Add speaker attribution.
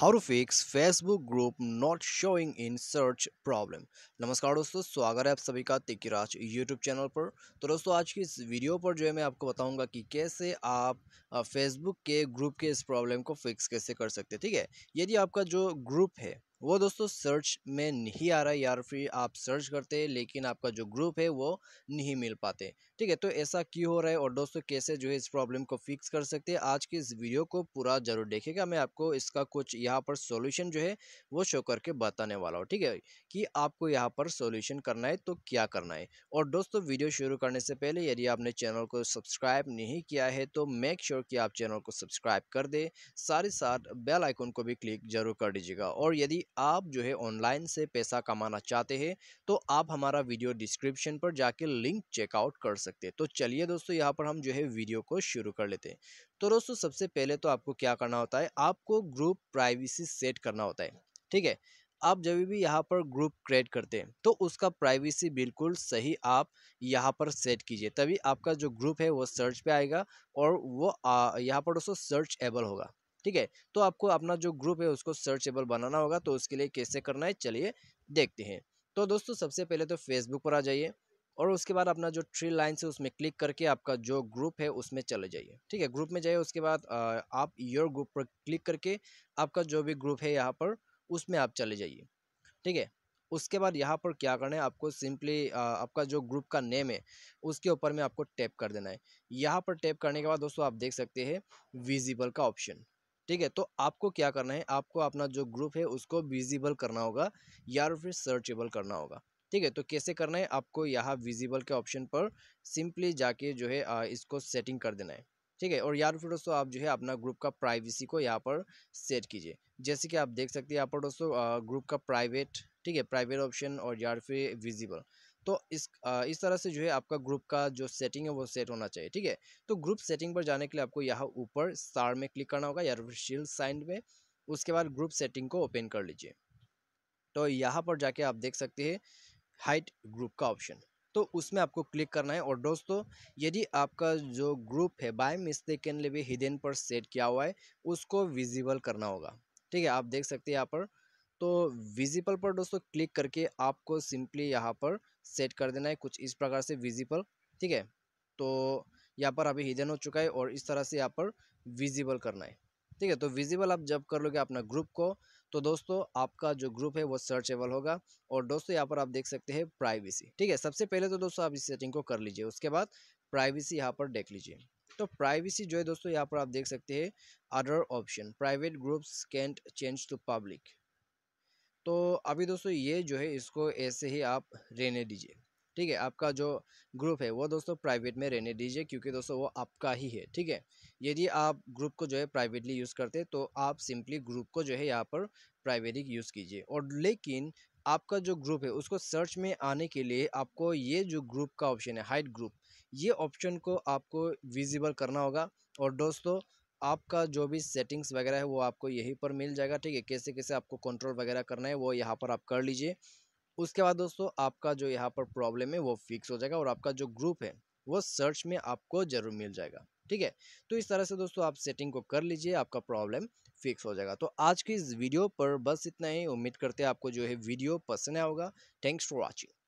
Speaker 1: how to fix Facebook group not showing in search problem नमस्कार दोस्तों स्वागत है आप सभी का तिकिराज यूट्यूब चैनल पर तो दोस्तों आज की इस वीडियो पर जो है मैं आपको बताऊंगा कि कैसे आप फेसबुक के ग्रुप के इस प्रॉब्लम को फिक्स कैसे कर सकते हैं ठीक है यदि आपका जो ग्रुप है वो दोस्तों सर्च में नहीं आ रहा या फिर आप सर्च करते लेकिन आपका जो ग्रुप है वो नहीं मिल पाते ठीक है तो ऐसा क्यों हो रहा है और दोस्तों कैसे जो है इस प्रॉब्लम को फिक्स कर सकते हैं आज की इस वीडियो को पूरा जरूर देखेगा मैं आपको इसका कुछ यहाँ पर सोल्यूशन जो है वो शो करके बताने वाला हूँ ठीक है कि आपको यहाँ पर सोल्यूशन करना है तो क्या करना है और दोस्तों वीडियो शुरू करने से पहले यदि आपने चैनल को सब्सक्राइब नहीं किया है तो मेक श्योर sure कि आप चैनल को सब्सक्राइब कर दे सारे साथ बेल आइकन को भी क्लिक जरूर कर दीजिएगा और यदि आप जो है ऑनलाइन से पैसा कमाना चाहते हैं तो आप हमारा वीडियो डिस्क्रिप्शन पर जाके लिंक चेकआउट कर सकते हैं तो चलिए दोस्तों यहाँ पर हम जो है वीडियो को शुरू कर लेते हैं तो दोस्तों सबसे पहले तो आपको क्या करना होता है आपको ग्रुप प्राइवेसी सेट करना होता है ठीक है आप जब भी यहाँ पर ग्रुप क्रिएट करते हैं तो उसका प्राइवेसी बिल्कुल सही आप यहाँ पर सेट कीजिए तभी आपका जो ग्रुप है वो सर्च पे आएगा और वो यहाँ पर दोस्तों सर्च एबल होगा ठीक है तो आपको अपना जो ग्रुप है उसको सर्चेबल बनाना होगा तो उसके लिए कैसे करना है चलिए देखते हैं तो दोस्तों सबसे पहले तो फेसबुक पर आ जाइए और उसके बाद अपना जो थ्री लाइन है उसमें क्लिक करके आपका जो ग्रुप है उसमें चले जाइए ठीक है ग्रुप में जाइए उसके बाद आप योर ग्रुप पर क्लिक करके आपका जो भी ग्रुप है यहाँ पर उसमें आप चले जाइए ठीक है उसके बाद यहाँ पर क्या करना है आपको सिंपली आपका जो ग्रुप का नेम है उसके ऊपर में आपको टैप कर देना है यहाँ पर टैप करने के बाद दोस्तों आप देख सकते हैं विजिबल का ऑप्शन ठीक है तो आपको क्या करना है आपको अपना जो ग्रुप है उसको विजिबल करना होगा या फिर सर्चेबल करना होगा ठीक है तो कैसे करना है आपको यहाँ विजिबल के ऑप्शन पर सिंपली जाके जो है इसको सेटिंग कर देना है ठीक है और यार फिर दोस्तों आप जो है अपना ग्रुप का प्राइवेसी को यहाँ पर सेट कीजिए जैसे कि आप देख सकते हैं यहाँ पर दोस्तों ग्रुप का प्राइवेट ठीक है प्राइवेट ऑप्शन और यार फिर विजिबल तो इस इस तरह से जो है आपका ग्रुप का जो सेटिंग है वो सेट होना चाहिए ठीक है तो ग्रुप सेटिंग पर जाने के लिए आपको यहाँ ऊपर स्टार में क्लिक करना होगा या फिर शील्ड साइन में उसके बाद ग्रुप सेटिंग को ओपन कर लीजिए तो यहाँ पर जाके आप देख सकते हैं हाइट ग्रुप का ऑप्शन तो उसमें आपको क्लिक करना है और दोस्तों यदि आपका जो ग्रुप है बाय मिस्टेकनली भी हिडन पर सेट किया हुआ है उसको विजिबल करना होगा ठीक है आप देख सकते हैं यहाँ पर तो विजिबल पर दोस्तों क्लिक करके आपको सिंपली यहाँ पर सेट कर देना है कुछ इस प्रकार से विजिबल ठीक है तो यहाँ पर अभी हिडन हो चुका है और इस तरह से यहाँ पर विजिबल करना है ठीक है तो विजिबल आप जब कर लोगे अपना ग्रुप को तो दोस्तों आपका जो ग्रुप है वो सर्चेबल होगा और दोस्तों यहाँ पर आप देख सकते हैं प्राइवेसी ठीक है सबसे पहले तो दोस्तों आप इस सेटिंग को कर लीजिए उसके बाद प्राइवेसी यहाँ पर देख लीजिए तो प्राइवेसी जो है दोस्तों यहाँ पर आप देख सकते हैं other option private groups can't change to public तो अभी दोस्तों ये जो है इसको ऐसे ही आप रहने दीजिए ठीक है आपका जो ग्रुप है वो दोस्तों प्राइवेट में रहने दीजिए क्योंकि दोस्तों वो आपका ही है ठीक है यदि आप ग्रुप को जो है प्राइवेटली यूज़ करते तो आप सिंपली ग्रुप को जो है यहाँ पर प्राइवेटली यूज़ कीजिए और लेकिन आपका जो ग्रुप है उसको सर्च में आने के लिए आपको ये जो ग्रुप का ऑप्शन है हाइट ग्रुप ये ऑप्शन को आपको विजिबल करना होगा और दोस्तों आपका जो भी सेटिंग्स वगैरह है वो आपको यहीं पर मिल जाएगा ठीक है कैसे कैसे आपको कंट्रोल वगैरह करना है वो यहाँ पर आप कर लीजिए उसके बाद दोस्तों आपका जो यहाँ पर प्रॉब्लम है वो फिक्स हो जाएगा और आपका जो ग्रुप है वो सर्च में आपको ज़रूर मिल जाएगा ठीक है तो इस तरह से दोस्तों आप सेटिंग को कर लीजिए आपका प्रॉब्लम फिक्स हो जाएगा तो आज की इस वीडियो पर बस इतना ही उम्मीद करते हैं आपको जो है वीडियो पसंद आया होगा थैंक्स फॉर वॉचिंग